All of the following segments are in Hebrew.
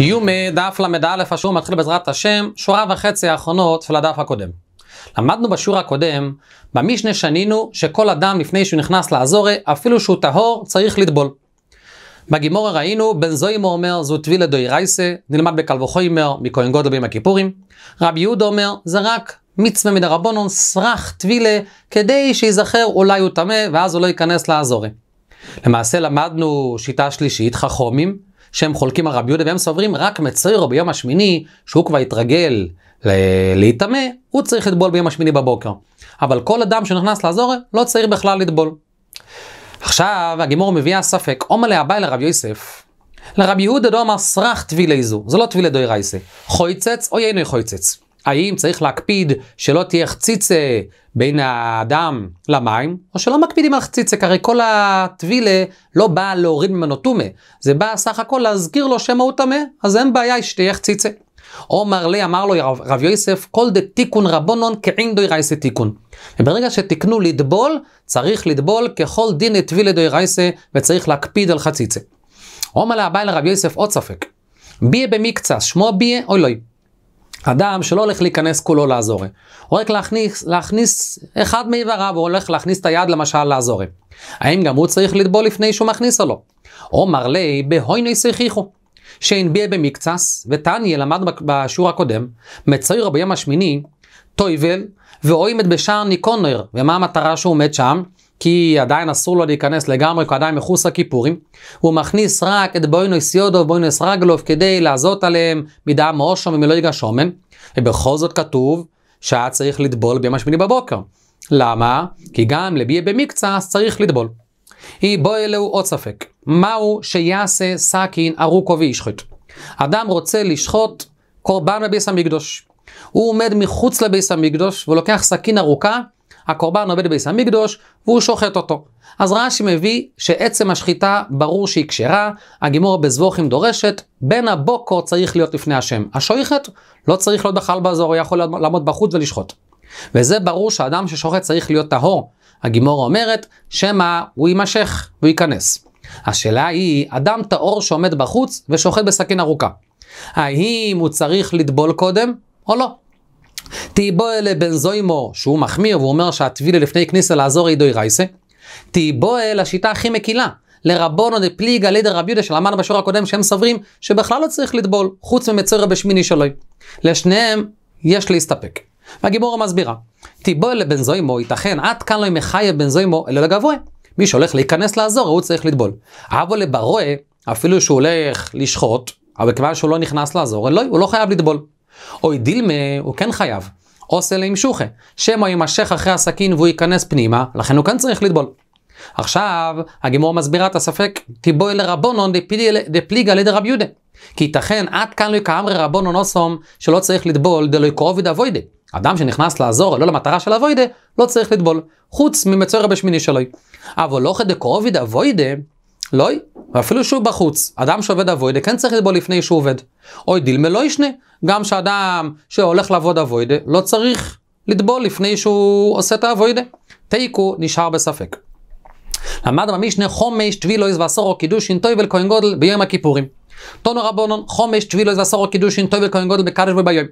יומי דף ל"א השיעור מתחיל בעזרת השם, שורה וחצי האחרונות של הדף הקודם. למדנו בשיעור הקודם, במשנה שנינו שכל אדם לפני שהוא נכנס לעזורה, אפילו שהוא טהור, צריך לטבול. בגימורה ראינו, בן זוימו אומר, זו טבילה רייסה, נלמד בקל וחומר, מכהן גודל בימי הכיפורים. רבי יהודה אומר, זה רק מצווה מדרבנון, סרח טבילה, כדי שייזכר אולי הוא טמא, ואז הוא לא ייכנס לעזורה. למעשה למדנו שיטה שלישית, חכומים, שהם חולקים על רבי יהודה והם סוברים רק מצוירו ביום השמיני, שהוא כבר התרגל להיטמא, הוא צריך לטבול ביום השמיני בבוקר. אבל כל אדם שנכנס לאזורי לא צריך בכלל לטבול. עכשיו הגימור מביאה ספק, עומא לאביי לרב יוסף. לרבי יהודה דאמר לא סרח טבילי זו, זה לא טבילי דוי רייסה. חויצץ או יינוי חויצץ. האם צריך להקפיד שלא תהיה חציצה בין האדם למים, או שלא מקפידים על חציצה, כי הרי כל הטבילה לא באה להוריד ממנו טומא, זה בא סך הכל להזכיר לו שמה הוא טמא, אז אין בעיה שתהיה חציצה. עומר לי אמר לו רב, יוסף, כל דה תיקון רבונון כעינדוי רייסה תיקון. וברגע שתיקנו לטבול, צריך לטבול ככל דין טבילה דוי רייסה, וצריך להקפיד על חציצה. עומר לה הבא לרב יוסף עוד ספק. ביה במקצה, שמו ביה אוי לאי. אדם שלא הולך להיכנס כולו לאזורי, הוא הולך להכניס, להכניס אחד מאיבריו, הוא הולך להכניס את היד למשל לאזורי. האם גם הוא צריך לטבול לפני שהוא מכניס או לא? עומר לי בהויני שיחיחו, שהנביע במקצס, וטניה למד בשיעור הקודם, מצייר ביום השמיני, טויבל, ואוימת בשער ניקונר, ומה המטרה שהוא עומד שם? כי עדיין אסור לו להיכנס לגמרי, כי עדיין מחוץ לכיפורים. הוא מכניס רק את בוינוס סיודו בוינוס סרגלוב כדי לעזות עליהם מדעה מאושו ומלויגה שומן. ובכל זאת כתוב שהיה צריך לטבול ביום השמיני בבוקר. למה? כי גם לביה במקצה צריך לטבול. היא בו אלוהו עוד ספק, מהו שיעשה סכין ארוכו וישחט? אדם רוצה לשחוט קורבן בביס המקדוש. הוא עומד מחוץ לביס המקדוש ולוקח סכין ארוכה הקורבן עובד בביס המקדוש והוא שוחט אותו. אז רש"י מביא שעצם השחיטה ברור שהיא כשרה, הגימור בזבוכים דורשת, בין הבוקו צריך להיות לפני השם. השויכת לא צריך להיות בכלל באזור, הוא יכול לעמוד בחוץ ולשחוט. וזה ברור שאדם ששוחט צריך להיות טהור. הגימור אומרת, שמא הוא יימשך, והוא ייכנס. השאלה היא, אדם טהור שעומד בחוץ ושוחט בסכין ארוכה, האם הוא צריך לטבול קודם או לא? תיבו אלה בן זוימו, שהוא מחמיר, והוא אומר שהטבילה לפני כניסה לעזור אידוי רייסה. תיבו אל השיטה הכי מקילה. לרבונו דפליגה לידי רבי יהודה שלמדנו בשיעור הקודם שהם סוברים שבכלל לא צריך לטבול, חוץ ממצורע בשמיני שלוי. לשניהם יש להסתפק. והגימורה מסבירה, אל בן זוימו ייתכן עד כאן לא מחייב בן זוימו אלא לגבוה. מי שהולך להיכנס לעזור הוא צריך לטבול. אבו לברואה, אפילו שהוא הולך לשחוט, אבל כיוון שהוא לא נכנס לעזור, אלוהי, לא, הוא לא חייב לטבול. אוי דילמה, הוא כן חייב. עושה לי עם שוחה, שמא יימשך אחרי הסכין והוא ייכנס פנימה, לכן הוא כאן צריך לטבול. עכשיו, הגימור מסבירה את הספק, תיבוי לרבונון דפליגה לידי רב יהודה. כי ייתכן עד כאן לא כאמרי רבונון אוסום, שלא צריך לטבול דלא יקרוב ודאבוידה. אדם שנכנס לעזור לא למטרה של אבוידה, לא צריך לטבול, חוץ ממצוי רבי שמיני שלוי. אבל לא כדקרובי דאבוידה, לא, ואפילו שהוא בחוץ, אדם שעובד אבוידה כן צריך לבוא לפני שהוא עובד. אוי דילמה לא ישנה, גם שאדם שהולך לעבוד אבוידה לא צריך לטבול לפני שהוא עושה את האבוידה. תיקו נשאר בספק. למד במשנה חומש לא טבילויז ועשורו קידושין טויבל כהן גודל ביום הכיפורים. תונו רבונון חומש לא טבילויז ועשורו קידושין טויבל כהן גודל בקדש וביום.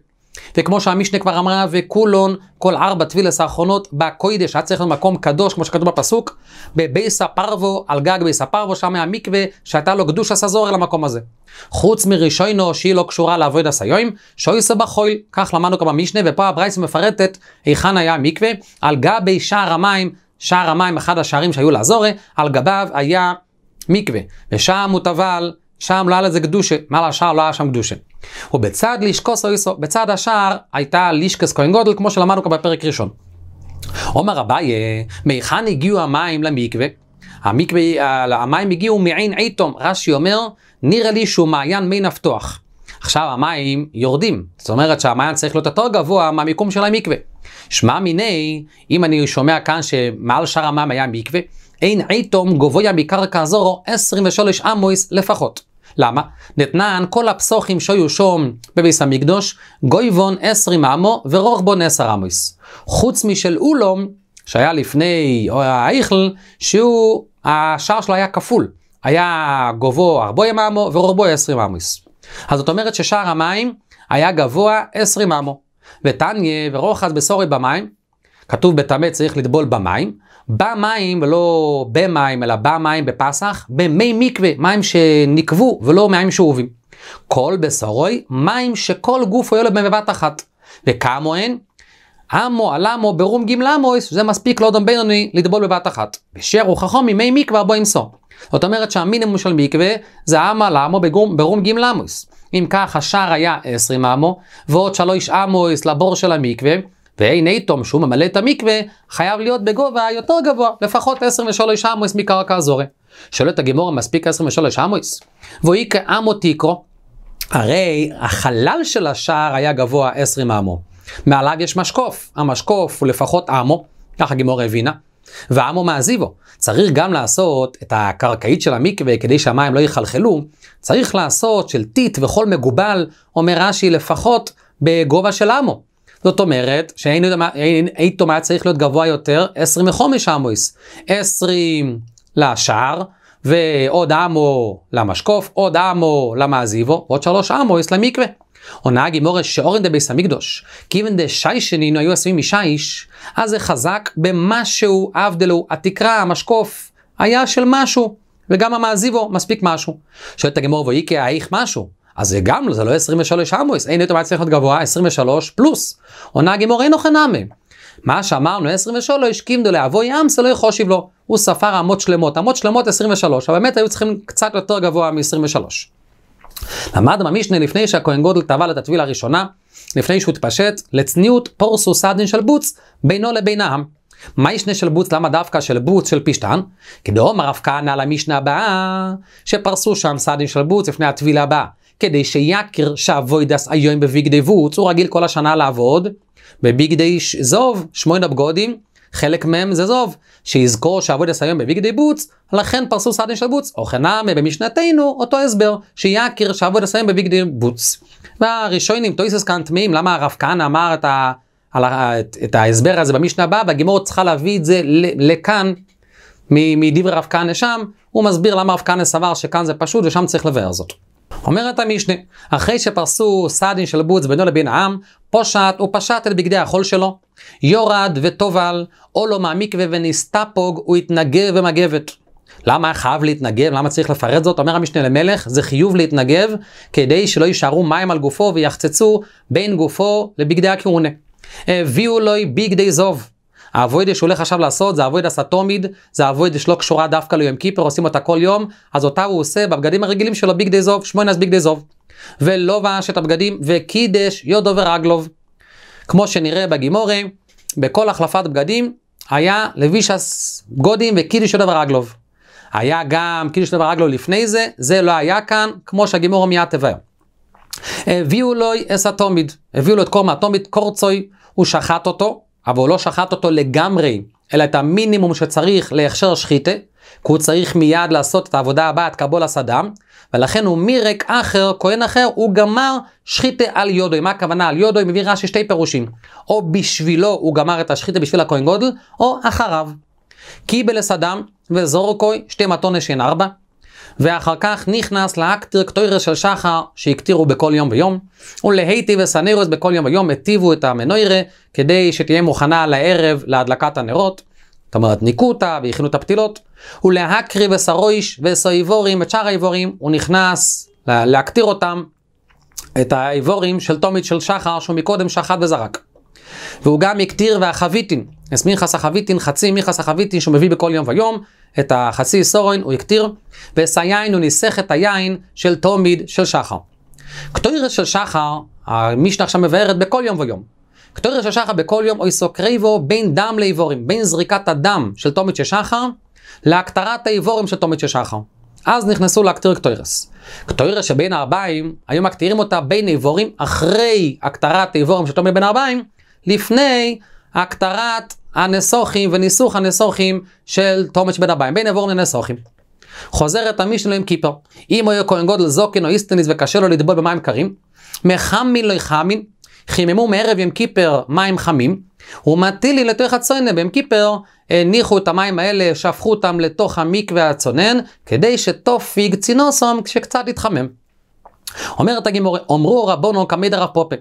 וכמו שהמשנה כבר אמרה, וכולון, כל ארבע טבילס האחרונות, בקוידש, היה צריך להיות מקום קדוש, כמו שכתוב בפסוק, בבייס הפרוו, על גג בייס הפרוו, שם היה מקווה, שהייתה לו קדוש הסזור אל המקום הזה. חוץ מרישיינו, שהיא לא קשורה לעבוד הסיועים, שויסו בחויל, כך למדנו גם במשנה, ופה הברייס מפרטת היכן היה המקווה, על גבי שער המים, שער המים, אחד השערים שהיו לעזורה, על גביו היה מקווה, ושם הוא טבל שם לא היה לזה גדושה, מעל השער לא היה שם גדושה. ובצד לישקוס או איסו, בצד השער הייתה לישקס כהן גודל, כמו שלמדנו כאן בפרק ראשון. עומר אביי, מהיכן הגיעו המים למקווה? המקווה, אה, המים הגיעו מעין עיתום, רש"י אומר, נראה לי שהוא מעיין מי נפתוח. עכשיו המים יורדים, זאת אומרת שהמעיין צריך להיות יותר גבוה מהמיקום של המקווה. שמע מיני, אם אני שומע כאן שמעל שאר המים היה מקווה, אין עיתום גבוה מקרקע זורו 23 אמויס לפחות. למה? נתנן כל הפסוחים שהיו שום בביס המקדוש, גויבון עשרים עמו ורוחבון עשר עמויס. חוץ משל אולום, שהיה לפני האיכל, שהוא, השער שלו היה כפול. היה גובו ים עמו ורוחבו עשרים עמויס. אז זאת אומרת ששער המים היה גבוה עשרים עמו. וטניה ורוחז בסורי במים, כתוב בטמא צריך לטבול במים, במים, ולא במים, אלא במים בפסח, במי מקווה, מים שנקבו ולא מים שאובים. כל בשרוי, מים שכל גוף היו בהם בבת אחת. וכמו הן? אמו, אלמו, ברום גמלמויס, זה מספיק לאדום בינוני לטבול בבת אחת. ושר חכום ממי מקווה בו ימסו. זאת אומרת שהמינימום של מקווה זה אמה למו ברום גמלמויס. אם כך, השער היה 20 אמו, ועוד 3 אמויס לבור של המקווה, והנה איתום שהוא ממלא את המקווה, חייב להיות בגובה יותר גבוה, לפחות 23 עמוס מקרקע זורם. שואלת הגימורה, מספיק 23 והוא יקרא עמו תיקרו. הרי החלל של השער היה גבוה 20 עמו. מעליו יש משקוף, המשקוף הוא לפחות עמו, כך הגימורה הבינה. ועמו מעזיבו. צריך גם לעשות את הקרקעית של המקווה כדי שהמים לא יחלחלו, צריך לעשות של טיט וחול מגובל, אומר רש"י, לפחות בגובה של עמו. זאת אומרת שהאיתום היה צריך להיות גבוה יותר 20 מחומש אמויס. 20 לשער, ועוד אמו למשקוף, עוד אמו למעזיבו, עוד שלוש אמויס למקווה. עונה הגימורה שאורן דה ביס המקדוש, כיוון דשיישנין היו עשויים משיש, אז זה חזק במשהו אבדלו, התקרה, המשקוף, היה של משהו, וגם המעזיבו מספיק משהו. שואלת הגמור ואיקאה, איך משהו? אז זה גם, זה לא 23 עמוס, אין יותר מה צריך להיות גבוה, 23 פלוס. עונה גימור אינו חנמי. מה שאמרנו, 23 קימדו לאבוי ים, זה לא יחושיב לו. הוא ספר אמות שלמות, אמות שלמות 23, אבל באמת היו צריכים קצת יותר גבוה מ-23. למד המשנה לפני שהכהן גודל טבל את הטביל הראשונה, לפני שהוא התפשט, לצניעות פורסו סדין של בוץ, בינו לבין העם. מה ישנה של בוץ? למה דווקא של בוץ של פשטן? כי דאמר רב כהנא למשנה הבאה, שפרסו שם סדין של בוץ לפני הטבילה הבאה. כדי שיקר שאבוידס היום בביגדי ווץ, הוא רגיל כל השנה לעבוד בביגדי זוב, שמונה בגודים, חלק מהם זה זוב, שיזכור שאבוידס היום בביגדי בוץ, לכן פרסו סעדין של בוץ, או חנאמה במשנתנו, אותו הסבר, שיקר שאבוידס היום בביגדי בוץ. והראשונים טויסס כאן תמיהים, למה הרב כהנא אמר את, ה, על, את, את ההסבר הזה במשנה הבאה, והגימור צריכה להביא את זה לכאן. מדברי רב כהנא שם, הוא מסביר למה רב כהנא סבר שכאן זה פשוט ושם צריך לבאר זאת. אומרת המשנה, אחרי שפרסו סעדין של בוץ בינו לבין העם, פושט ופשט את בגדי החול שלו. יורד וטובל, או לא מעמיק ונסתפוג, הוא התנגב במגבת. למה חייב להתנגב? למה צריך לפרט זאת? אומר המשנה למלך, זה חיוב להתנגב, כדי שלא יישארו מים על גופו ויחצצו בין גופו לבגדי הכהונה. הביאו לו בגדי זוב. האבוידה שהוא הולך עכשיו לעשות זה אבוידה סתומיד, זה אבוידה שלא קשורה דווקא ליום קיפר, עושים אותה כל יום, אז אותה הוא עושה בבגדים הרגילים שלו ביג די זוב, שמואנס ביג די זוב. ולובש את הבגדים וקידש יודו ורגלוב. כמו שנראה בגימורי, בכל החלפת בגדים היה לבישס גודים וקידש יודו ורגלוב. היה גם קידש יודו ורגלוב לפני זה, זה לא היה כאן, כמו שהגימורי מיד תבהר. הביאו לו אס התומיד, הביאו לו את קורמה התומיד, קורצוי, הוא שחט אותו, אבל הוא לא שחט אותו לגמרי, אלא את המינימום שצריך להכשר שחיטה, כי הוא צריך מיד לעשות את העבודה הבאה, את קבול הסדם, ולכן הוא מירק אחר, כהן אחר, הוא גמר שחיטה על יודוי. מה הכוונה על יודוי? מביא רש"י שתי פירושים. או בשבילו הוא גמר את השחיטה בשביל הכהן גודל, או אחריו. קיבל לסדם וזורקוי שתי מתונשין ארבע. ואחר כך נכנס לאקטיר קטוירס של שחר שהקטירו בכל יום ויום. ולהיטי וסנירוס בכל יום ויום הטיבו את המנוירה כדי שתהיה מוכנה לערב להדלקת הנרות. זאת אומרת, ניקו אותה והכינו את הפתילות. ולהקרי וסרויש וסויבורים את שאר האיבורים, הוא נכנס לה- להקטיר אותם, את האיבורים של תומית של שחר שהוא מקודם שחט וזרק. והוא גם הקטיר והחביתין, אז מיכס החביתין חצי מיכס החביתין שהוא מביא בכל יום ויום, את החצי סורן הוא הקטיר, וסייין הוא ניסח את היין של תומיד של שחר. קטוירס של שחר, המשנה עכשיו מבארת בכל יום ויום. קטוירס של שחר בכל יום אוי סוקריבו בין דם לאיבורים, בין זריקת הדם של תומיד של שחר להקטרת האיבורים של תומיד של שחר. אז נכנסו להקטיר קטוירס. קטוירס שבין הארבעים, היו מקטירים אותה בין איבורים אחרי הקטרת איבורים של תומי בן ארבעים, לפני הקטרת הנסוכים וניסוך הנסוכים של תומץ' בן אביים, בין עבור לנסוכים. חוזרת המשנה עם כיפר, אם היה כהן גודל זוקן או איסטניס וקשה לו לטבול במים קרים, מחמין לא יחמין, חיממו מערב עם כיפר מים חמים, ומטילי לתוך הצונן בעם כיפר, הניחו את המים האלה, שפכו אותם לתוך המקווה הצונן, כדי שתופיג צינוסום כשקצת יתחמם. אומרת הגימורה, אמרו רבונו כמיד הרב פופק.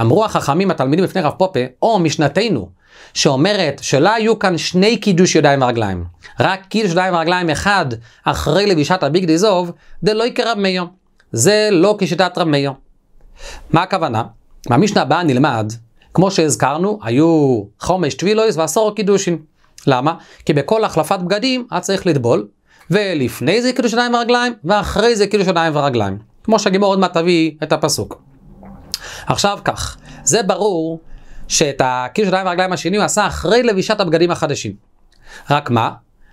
אמרו החכמים התלמידים לפני רב פופה, או משנתנו, שאומרת שלא היו כאן שני קידוש ידיים ורגליים, רק קידוש ידיים ורגליים אחד אחרי לבישת הביג הביגדי זוב, דלא יקרא מיו. זה לא כשיטת רב מאיר. מה הכוונה? מהמשנה הבאה נלמד, כמו שהזכרנו, היו חומש טבילויס ועשור קידושין. למה? כי בכל החלפת בגדים היה צריך לטבול, ולפני זה קידוש ידיים ורגליים, ואחרי זה קידוש ידיים ורגליים. כמו שהגימור עוד מעט תביא את הפסוק. עכשיו כך, זה ברור שאת הקיר של הים והרגליים השני הוא עשה אחרי לבישת הבגדים החדשים. רק מה?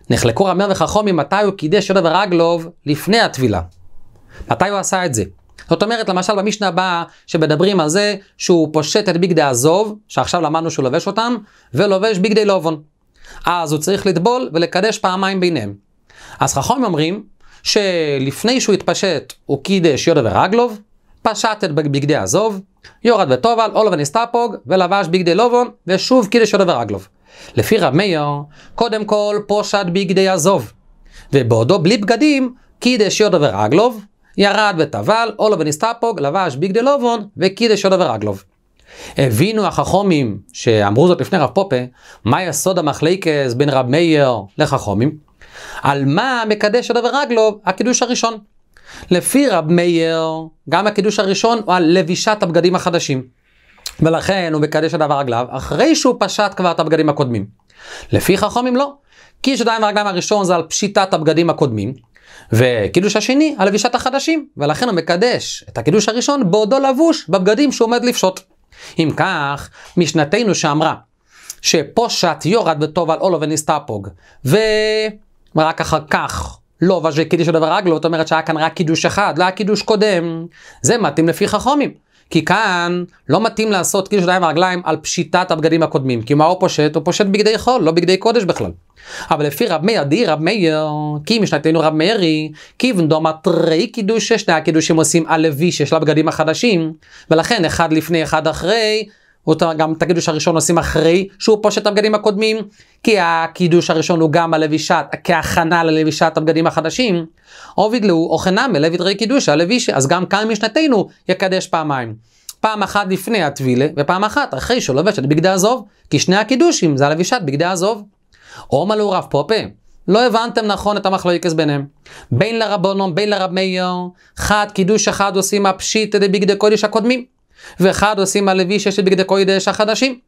נחלקו רמר וחכום ממתי הוא קידש יונה ורגלוב לפני הטבילה. מתי הוא עשה את זה? זאת אומרת, למשל במשנה הבאה, שמדברים על זה שהוא פושט את בגדי הזוב, שעכשיו למדנו שהוא לובש אותם, ולובש בגדי לובון. אז הוא צריך לטבול ולקדש פעמיים ביניהם. אז חכמים אומרים שלפני שהוא התפשט הוא קידש יודה ורגלוב, פשט את בגדי הזוב, יורד וטובל, אולו ונסתפוג, ולבש בגדי לובון, ושוב קידש ידו ורגלוב. לפי רב מאיר, קודם כל פושט בגדי הזוב, ובעודו בלי בגדים, קידש יודו ורגלוב, ירד וטבל, אולו ונסתפוג, לבש בגדי לובון, וקידש יודו ורגלוב. הבינו החכומים שאמרו זאת לפני רב פופה, מה יסוד המחלקס בין רב מאיר לחכומים? על מה מקדש יודו ורגלוב הקידוש הראשון. לפי רב מאיר, גם הקידוש הראשון הוא על לבישת הבגדים החדשים. ולכן הוא מקדש ידיו ורגליו, אחרי שהוא פשט כבר את הבגדים הקודמים. לפי חכמים לא. קידוש ידיים הרגליים הראשון זה על פשיטת הבגדים הקודמים, וקידוש השני על לבישת החדשים, ולכן הוא מקדש את הקידוש הראשון בעודו לבוש בבגדים שהוא עומד לפשוט. אם כך, משנתנו שאמרה שפושט יורד בטוב על אולו ונסתפוג, ורק אחר כך לא וקידיש הדבר רגלו, לא, זאת אומרת שהיה כאן רק קידוש אחד, לא היה קידוש קודם. זה מתאים לפי חכומים. כי כאן לא מתאים לעשות קידוש ידיים ורגליים על פשיטת הבגדים הקודמים. כי מה הוא פושט? הוא פושט בגדי חול, לא בגדי קודש בכלל. אבל לפי רב מאיר, די רב מאיר, כי משנתנו רב מאירי, כיוון דומה תרי קידוש ששני הקידושים עושים על לוי שיש לה בגדים החדשים, ולכן אחד לפני אחד אחרי, אותו גם את הקידוש הראשון עושים אחרי שהוא פושט את הבגדים הקודמים, כי הקידוש הראשון הוא גם הלבישת, כהכנה ללבישת הבגדים החדשים. עובד לו אוכנה מלב יתרי קידוש הלביש, אז גם כאן משנתנו יקדש פעמיים. פעם אחת לפני הטבילה, ופעם אחת אחרי שהוא לובש את בגדי הזוב, כי שני הקידושים זה הלבישת בגדי הזוב. עומר לו רב פופה, לא הבנתם נכון את המחלוקס ביניהם. בין לרבונום, בין לרב מאיר, חד קידוש אחד עושים הפשיטא דבגדי קודש הקודמים. ואחד עושים הלוי שיש את בגדי קודש החדשים.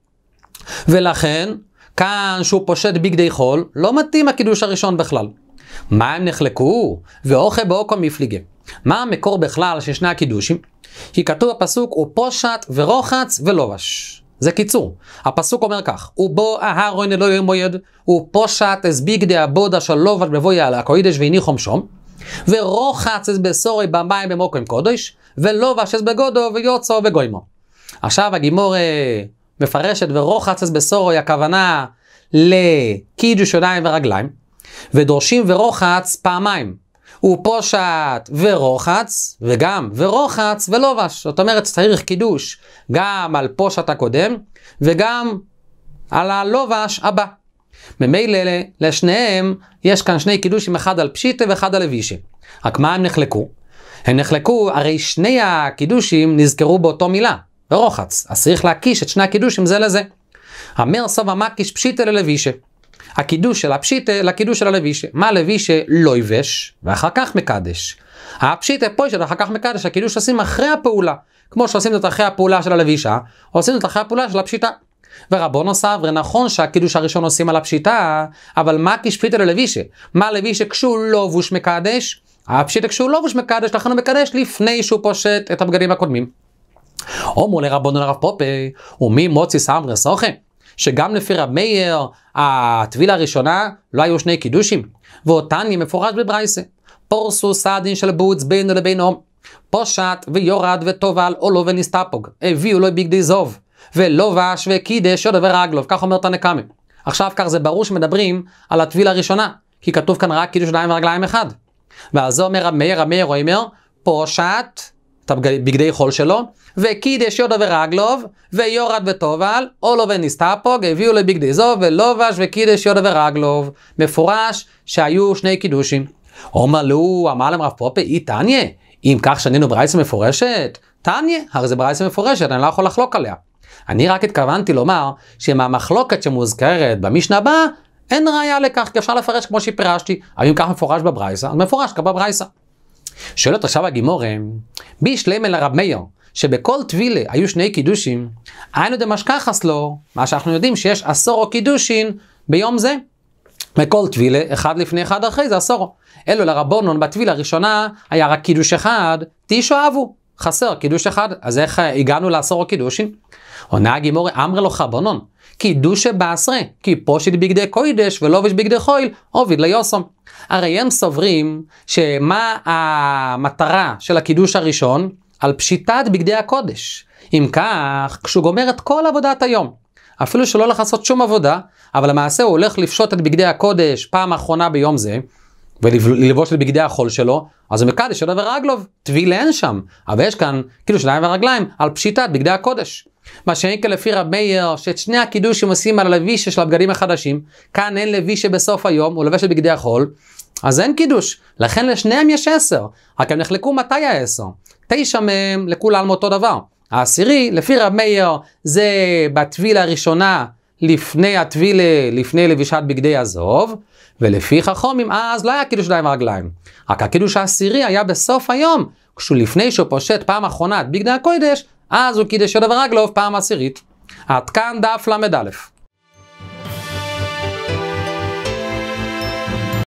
ולכן, כאן שהוא פושט בגדי חול, לא מתאים הקידוש הראשון בכלל. מה הם נחלקו? ואוכל באוקו מפליגה. מה המקור בכלל של שני הקידושים? כי כתוב הפסוק, הוא פושט ורוחץ ולובש. זה קיצור. הפסוק אומר כך, ובו אהרון אלוהים מויד, ופושט אסביג דאבודה לובש בבויה על הקוידש והניחום שום. ורוחץ בסורי במים במוקרים קודש, ולא ואשס בגודו ויוצאו בגוימו. עכשיו הגימור מפרשת ורוחץ בסורי, הכוונה לקידוש עיניים ורגליים, ודורשים ורוחץ פעמיים. הוא פושט ורוחץ, וגם ורוחץ ולובש. זאת אומרת, צריך קידוש גם על פושט הקודם, וגם על הלובש הבא. ממילא לשניהם יש כאן שני קידושים, אחד על פשיטה ואחד על אבישה. רק מה הם נחלקו? הם נחלקו, הרי שני הקידושים נזכרו באותו מילה, ברוחץ. אז צריך להקיש את שני הקידושים זה לזה. אמר סובה מקיש פשיטה ללבישה. הקידוש של הפשיטה לקידוש של הלבישה. מה לבישה לא יבש, ואחר כך מקדש. הפשיטה פוישת, אחר כך מקדש, הקידוש עושים אחרי הפעולה. כמו שעושים זאת אחרי הפעולה של הלבישה, עושים זאת אחרי הפעולה של הפשיטה. ורבונו סברי, נכון שהקידוש הראשון עושים על הפשיטה, אבל מה כשפיטה ללבישה? מה לבישה כשהוא לא בוש מקדש? הפשיטה כשהוא לא בוש מקדש, לכן הוא מקדש לפני שהוא פושט את הבגדים הקודמים. הומו לרבנו לרב פופה, ומי מוצי סמרי סוכן? שגם לפי רב מאיר, הטבילה הראשונה, לא היו שני קידושים. ואותני מפורש בברייסה. פורסו סעדין של בוץ בינו לבינו. פושט ויורד וטובל עולו ונסתפוג. הביאו לו בגדי זוב. ולובש וקידש עוד עבר רגלוב, כך אומר תנא קמא. עכשיו כך זה ברור שמדברים על הטביל הראשונה, כי כתוב כאן רק קידוש ידיים ורגליים אחד. ואז זה אומר המאיר, המאיר רב מאיר אומר, פושט את הבגדי חול שלו, וקידש יודו ורגלוב, ויורד וטובל, אולו ונסתפוג, הביאו לבגדי זו, ולובש וקידש יודו ורגלוב. מפורש שהיו שני קידושים. אומר לו, אמר להם רב פופה, אי תניה, אם כך שנינו ברייסה מפורשת? תניה, הרי זה ברייסה מפורשת, אני לא יכול לחלוק עליה. אני רק התכוונתי לומר שעם המחלוקת שמוזכרת במשנה הבאה, אין ראיה לכך, כי אפשר לפרש כמו שפירשתי. האם כך מפורש בברייסה? אז מפורש כבר בברייסה. שואלת עכשיו הגימורה, בישלם אל הרב מאיר, שבכל טבילה היו שני קידושים, היינו דמשכחס לו, מה שאנחנו יודעים שיש עשורו קידושין ביום זה. מכל טבילה, אחד לפני אחד אחרי זה עשורו. אלו לרבונון בטבילה הראשונה היה רק קידוש אחד, תשאבו, חסר קידוש אחד, אז איך הגענו לעשורו קידושין? עונה הגימורי אמרה לו חבונון, כי דושה בעשרה, כי פושיט בגדי קוידש ולובש בגדי חויל, עוביד ליוסום. הרי הם סוברים שמה המטרה של הקידוש הראשון? על פשיטת בגדי הקודש. אם כך, כשהוא גומר את כל עבודת היום, אפילו שלא הולך לעשות שום עבודה, אבל למעשה הוא הולך לפשוט את בגדי הקודש פעם אחרונה ביום זה, וללבוש את בגדי החול שלו, אז הוא מקדש שלו ורגלוב, טביל אין שם, אבל יש כאן כאילו שניים ורגליים על פשיטת בגדי הקודש. מה שאין כלפי רב מאיר, שאת שני הקידושים עושים על הלוי של הבגדים החדשים. כאן אין לוי שבסוף היום, הוא לובש את בגדי החול, אז אין קידוש. לכן לשניהם יש עשר. רק הם נחלקו מתי העשר. תשע מהם לכולם אותו דבר. העשירי, לפי רב מאיר, זה בטביל הראשונה לפני הטבילה, לפני לבישת בגדי הזוב, ולפי חכומים, אז לא היה קידוש ידיים ורגליים. רק הקידוש העשירי היה בסוף היום, כשהוא לפני שהוא פושט פעם אחרונה את בגדי הקודש, אז הוא קידש עוד ורג פעם עשירית. עד כאן דף ל"א.